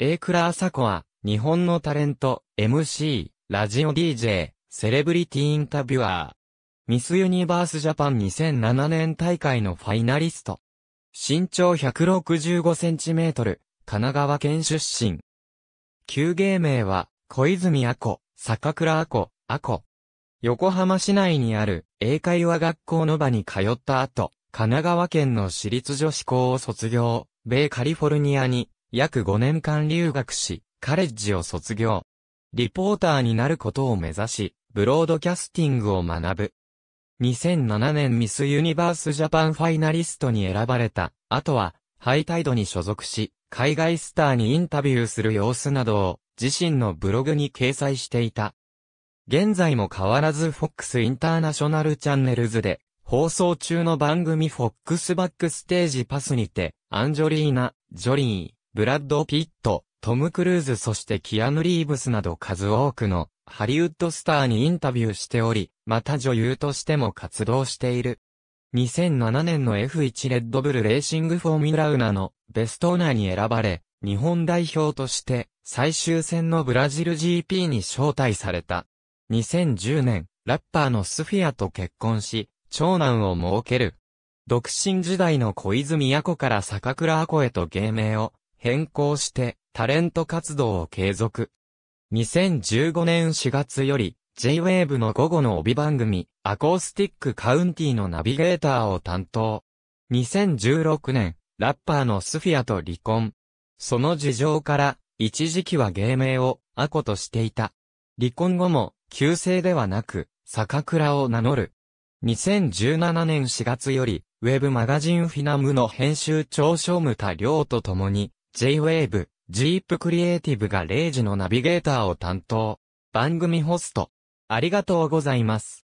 ラ・倉朝子は、日本のタレント、MC、ラジオ DJ、セレブリティインタビュアー。ミスユニバースジャパン2007年大会のファイナリスト。身長165センチメートル、神奈川県出身。旧芸名は、小泉アコ、坂倉アコ、アコ。横浜市内にある英会話学校の場に通った後、神奈川県の私立女子校を卒業、米カリフォルニアに約5年間留学し、カレッジを卒業。リポーターになることを目指し、ブロードキャスティングを学ぶ。2007年ミスユニバースジャパンファイナリストに選ばれた、あとは、ハイタイドに所属し、海外スターにインタビューする様子などを、自身のブログに掲載していた。現在も変わらず FOX インターナショナルチャンネルズで、放送中の番組 FOX バックステージパスにて、アンジョリーナ、ジョリー、ブラッド・ピット、トム・クルーズそしてキアヌ・リーブスなど数多くのハリウッドスターにインタビューしており、また女優としても活動している。2007年の F1 レッドブルレーシングフォーミュラウナのベストオーナーに選ばれ、日本代表として最終戦のブラジル GP に招待された。2010年、ラッパーのスフィアと結婚し、長男を設ける。独身時代の小泉や子から坂倉亜子へと芸名を変更して、タレント活動を継続。2015年4月より、J-Wave の午後の帯番組、アコースティックカウンティのナビゲーターを担当。2016年、ラッパーのスフィアと離婚。その事情から、一時期は芸名をアコとしていた。離婚後も、旧姓ではなく、坂倉を名乗る。2017年4月より、ウェブマガジンフィナムの編集長ショムタリョウと共に、J-Wave、Jeep クリエイティブが0時のナビゲーターを担当。番組ホスト。ありがとうございます。